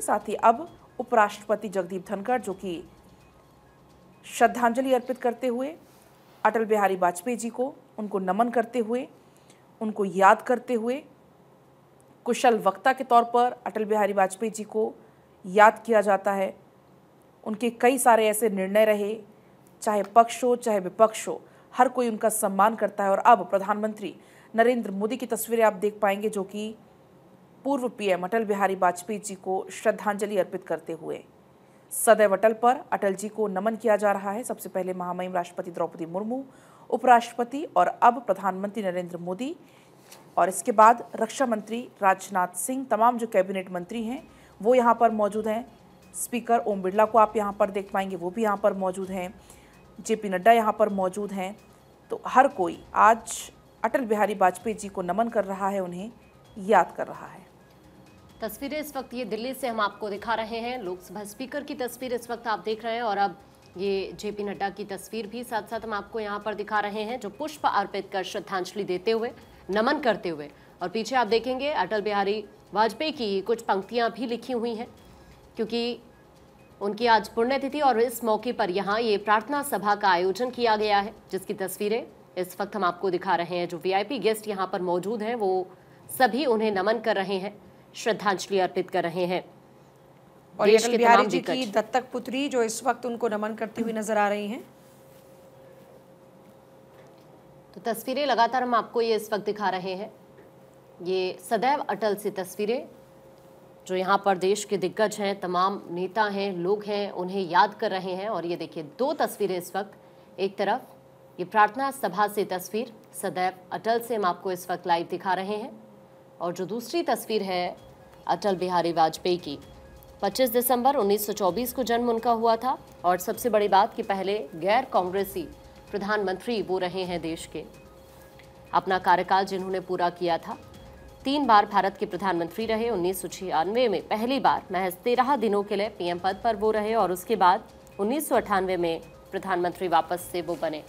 साथ ही अब उपराष्ट्रपति जगदीप धनखड़ जो कि श्रद्धांजलि अर्पित करते हुए अटल बिहारी वाजपेयी जी को उनको नमन करते हुए उनको याद करते हुए कुशल वक्ता के तौर पर अटल बिहारी वाजपेयी जी को याद किया जाता है उनके कई सारे ऐसे निर्णय रहे चाहे पक्ष हो चाहे विपक्ष हो हर कोई उनका सम्मान करता है और अब प्रधानमंत्री नरेंद्र मोदी की तस्वीरें आप देख पाएंगे जो कि पूर्व पीएम अटल बिहारी वाजपेयी जी को श्रद्धांजलि अर्पित करते हुए सदैव अटल पर अटल जी को नमन किया जा रहा है सबसे पहले महामहिम राष्ट्रपति द्रौपदी मुर्मू उपराष्ट्रपति और अब प्रधानमंत्री नरेंद्र मोदी और इसके बाद रक्षा मंत्री राजनाथ सिंह तमाम जो कैबिनेट मंत्री हैं वो यहाँ पर मौजूद हैं स्पीकर ओम बिरला को आप यहाँ पर देख पाएंगे वो भी यहाँ पर मौजूद हैं जे पी नड्डा यहाँ पर मौजूद हैं तो हर कोई आज अटल बिहारी वाजपेयी जी को नमन कर रहा है उन्हें याद कर रहा है तस्वीरें इस वक्त ये दिल्ली से हम आपको दिखा रहे हैं लोकसभा स्पीकर की तस्वीर इस वक्त आप देख रहे हैं और अब ये जेपी नड्डा की तस्वीर भी साथ साथ हम आपको यहाँ पर दिखा रहे हैं जो पुष्प अर्पित कर श्रद्धांजलि देते हुए नमन करते हुए और पीछे आप देखेंगे अटल बिहारी वाजपेयी की कुछ पंक्तियाँ भी लिखी हुई हैं क्योंकि उनकी आज पुण्यतिथि और इस मौके पर यहाँ ये प्रार्थना सभा का आयोजन किया गया है जिसकी तस्वीरें इस वक्त हम आपको दिखा रहे हैं जो वीआईपी गेस्ट यहाँ पर मौजूद हैं वो सभी उन्हें नमन कर रहे हैं श्रद्धांजलि अर्पित कर रहे हैं और अटल बिहारी जी की दत्तक पुत्री जो इस वक्त उनको नमन करती हुई नजर आ रही हैं तो तस्वीरें लगातार हम आपको ये इस वक्त दिखा रहे हैं ये सदैव अटल सी तस्वीरें जो यहाँ पर देश के दिग्गज हैं तमाम नेता हैं लोग हैं उन्हें याद कर रहे हैं और ये देखिए दो तस्वीरें इस वक्त एक तरफ ये प्रार्थना सभा से तस्वीर सदैव अटल से हम आपको इस वक्त लाइव दिखा रहे हैं और जो दूसरी तस्वीर है अटल बिहारी वाजपेयी की 25 दिसंबर 1924 को जन्म उनका हुआ था और सबसे बड़ी बात कि पहले गैर कांग्रेसी प्रधानमंत्री वो रहे हैं देश के अपना कार्यकाल जिन्होंने पूरा किया था तीन बार भारत के प्रधानमंत्री रहे उन्नीस में पहली बार महज तेरह दिनों के लिए पीएम पद पर वो रहे और उसके बाद उन्नीस में प्रधानमंत्री वापस से वो बने